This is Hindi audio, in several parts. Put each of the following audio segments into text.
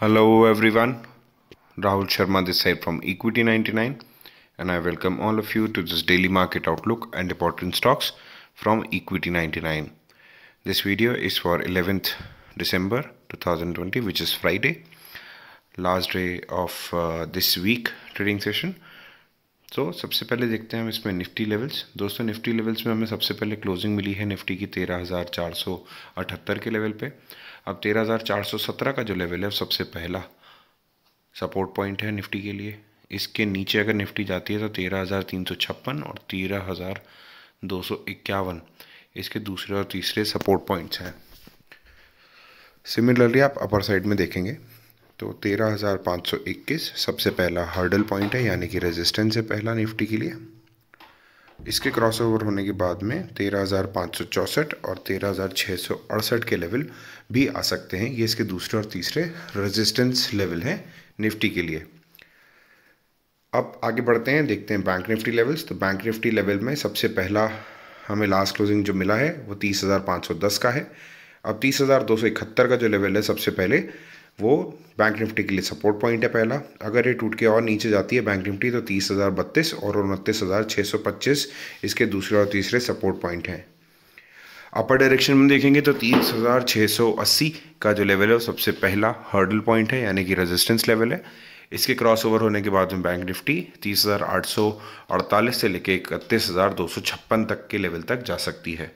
Hello everyone, Rahul Sharma this side from Equity99 and I welcome all of you to this daily market outlook and important stocks from Equity99. This video is for 11th December 2020 which is Friday, last day of uh, this week trading session तो सबसे पहले देखते हैं हम इसमें निफ्टी लेवल्स दोस्तों निफ्टी लेवल्स में हमें सबसे पहले क्लोजिंग मिली है निफ्टी की तेरह हज़ार चार सौ अठहत्तर के लेवल पे अब तेरह हज़ार चार सौ सत्रह का जो लेवल है सबसे पहला सपोर्ट पॉइंट है निफ्टी के लिए इसके नीचे अगर निफ्टी जाती है तो तेरह हज़ार तीन सौ छप्पन और तेरह हज़ार दो सौ इक्यावन इसके दूसरे और तीसरे सपोर्ट पॉइंट्स हैं सिमिलरली आप अपर साइड में देखेंगे तो 13,521 सबसे पहला हर्डल पॉइंट है यानी कि रेजिस्टेंस है पहला निफ्टी के लिए इसके क्रॉसओवर होने के बाद में 13,564 और 13,668 के लेवल भी आ सकते हैं ये इसके दूसरे और तीसरे रेजिस्टेंस लेवल हैं निफ्टी के लिए अब आगे बढ़ते हैं देखते हैं बैंक निफ्टी लेवल्स तो बैंक निफ्टी लेवल में सबसे पहला हमें लास्ट क्लोजिंग जो मिला है वो तीस का है अब तीस का जो लेवल है सबसे पहले वो बैंक निफ्टी के लिए सपोर्ट पॉइंट है पहला अगर ये टूट के और नीचे जाती है बैंक निफ्टी तो तीस हज़ार बत्तीस और उनतीस हज़ार छः सौ पच्चीस इसके दूसरे और तीसरे सपोर्ट पॉइंट हैं अपर डायरेक्शन में देखेंगे तो तीस हज़ार छः सौ अस्सी का जो लेवल है वो सबसे पहला हर्डल पॉइंट है यानी कि रेजिस्टेंस लेवल है इसके क्रॉस ओवर होने के बाद में बैंक निफ्टी तीस हज़ार आठ सौ अड़तालीस से लेकर इकतीस हज़ार दो सौ छप्पन तक के लेवल तक जा सकती है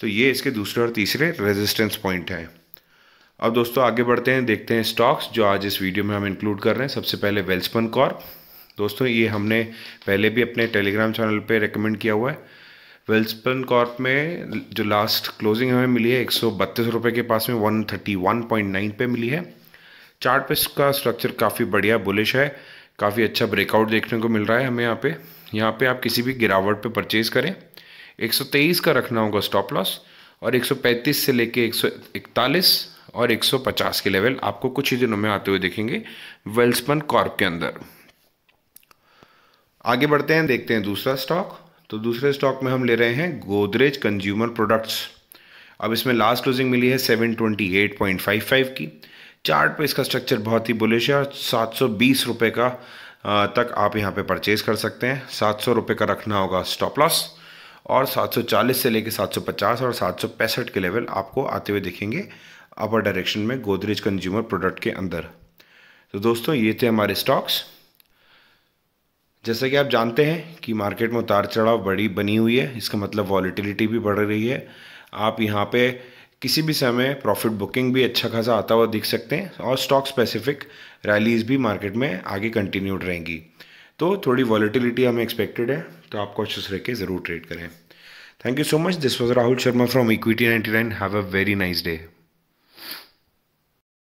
तो ये इसके दूसरे और तीसरे रेजिस्टेंस पॉइंट हैं अब दोस्तों आगे बढ़ते हैं देखते हैं स्टॉक्स जो आज इस वीडियो में हम इंक्लूड कर रहे हैं सबसे पहले वेल्सपन कॉर्प दोस्तों ये हमने पहले भी अपने टेलीग्राम चैनल पे रेकमेंड किया हुआ है वेल्सपन कॉर्प में जो लास्ट क्लोजिंग हमें मिली है एक सौ के पास में वन थर्टी मिली है चार्ट पे इसका स्ट्रक्चर काफ़ी बढ़िया बुलिश है काफ़ी अच्छा ब्रेकआउट देखने को मिल रहा है हमें यहाँ पर यहाँ पर आप किसी भी गिरावट पर परचेज़ करें एक का रखना होगा स्टॉप लॉस और 135 से लेके 141 और 150 के लेवल आपको कुछ ही दिनों में आते हुए देखेंगे वेल्सपन कॉर्प के अंदर आगे बढ़ते हैं देखते हैं दूसरा स्टॉक तो दूसरे स्टॉक में हम ले रहे हैं गोदरेज कंज्यूमर प्रोडक्ट्स अब इसमें लास्ट क्लोजिंग मिली है 728.55 की चार्ट पे इसका स्ट्रक्चर बहुत ही बुलिश है और सात रुपए का तक आप यहाँ पे परचेज़ कर सकते हैं सात सौ का रखना होगा स्टॉप लॉस और 740 से लेके 750 और सात के लेवल आपको आते हुए दिखेंगे अपर डायरेक्शन में गोदरेज कंज्यूमर प्रोडक्ट के अंदर तो दोस्तों ये थे हमारे स्टॉक्स जैसा कि आप जानते हैं कि मार्केट में उतार चढ़ाव बड़ी बनी हुई है इसका मतलब वॉलीटिलिटी भी बढ़ रही है आप यहाँ पे किसी भी समय प्रॉफिट बुकिंग भी अच्छा खासा आता हुआ दिख सकते हैं और स्टॉक स्पेसिफिक रैलीज भी मार्केट में आगे कंटिन्यूड रहेंगी तो थोड़ी वॉलीटिलिटी हमें एक्सपेक्टेड है तो आप कोशिश रह के ज़रूर ट्रेड करें thank you so much this was Rahul Sharma from equity ninety nine have a very nice day